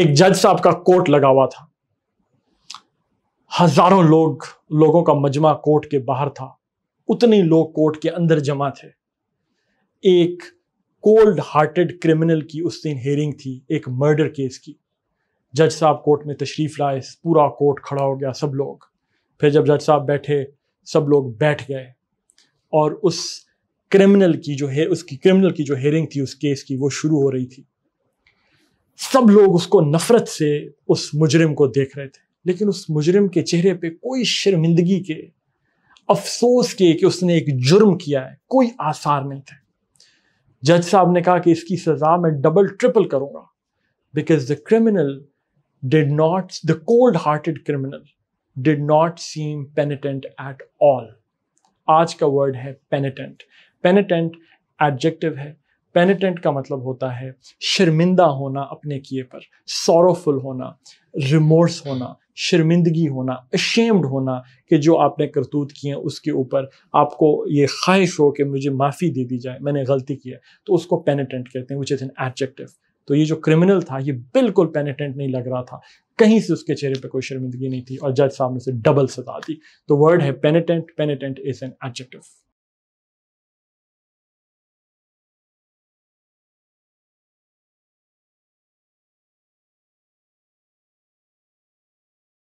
एक जज साहब का कोर्ट लगा हुआ था हजारों लोग लोगों का मजमा कोर्ट के बाहर था उतने लोग कोर्ट के अंदर जमा थे एक कोल्ड हार्टेड क्रिमिनल की उस दिन हेयरिंग थी एक मर्डर केस की जज साहब कोर्ट में तशरीफ लाए पूरा कोर्ट खड़ा हो गया सब लोग फिर जब जज साहब बैठे सब लोग बैठ गए और उस क्रिमिनल की जो है उसकी क्रिमिनल की जो हेयरिंग थी उस केस की वो शुरू हो रही थी सब लोग उसको नफरत से उस मुजरिम को देख रहे थे लेकिन उस मुजरिम के चेहरे पे कोई शर्मिंदगी के अफसोस के कि उसने एक जुर्म किया है कोई आसार नहीं थे जज साहब ने कहा कि इसकी सज़ा मैं डबल ट्रिपल करूँगा because the criminal did not the cold hearted criminal did not seem penitent at all आज का वर्ड है पेनिटेंट पेनिटेंट एडजेक्टिव है पेनिटेंट का मतलब होता है शर्मिंदा होना अपने किए पर सॉरोफुल होना रिमोर्स होना शर्मिंदगी होना अशेम्ड होना कि जो आपने करतूत किए उसके ऊपर आपको ये ख्वाहिश हो कि मुझे माफ़ी दे दी जाए मैंने गलती की है तो उसको पेनिटेंट कहते हैं विच इज़ एन एडजेक्टिव तो ये जो क्रिमिनल था ये बिल्कुल पेनिटेंट नहीं लग रहा था कहीं से उसके चेहरे पर कोई शर्मिंदगी नहीं थी और जज साहब ने उसे डबल सजा दी तो वर्ड है penitent penitent is an adjective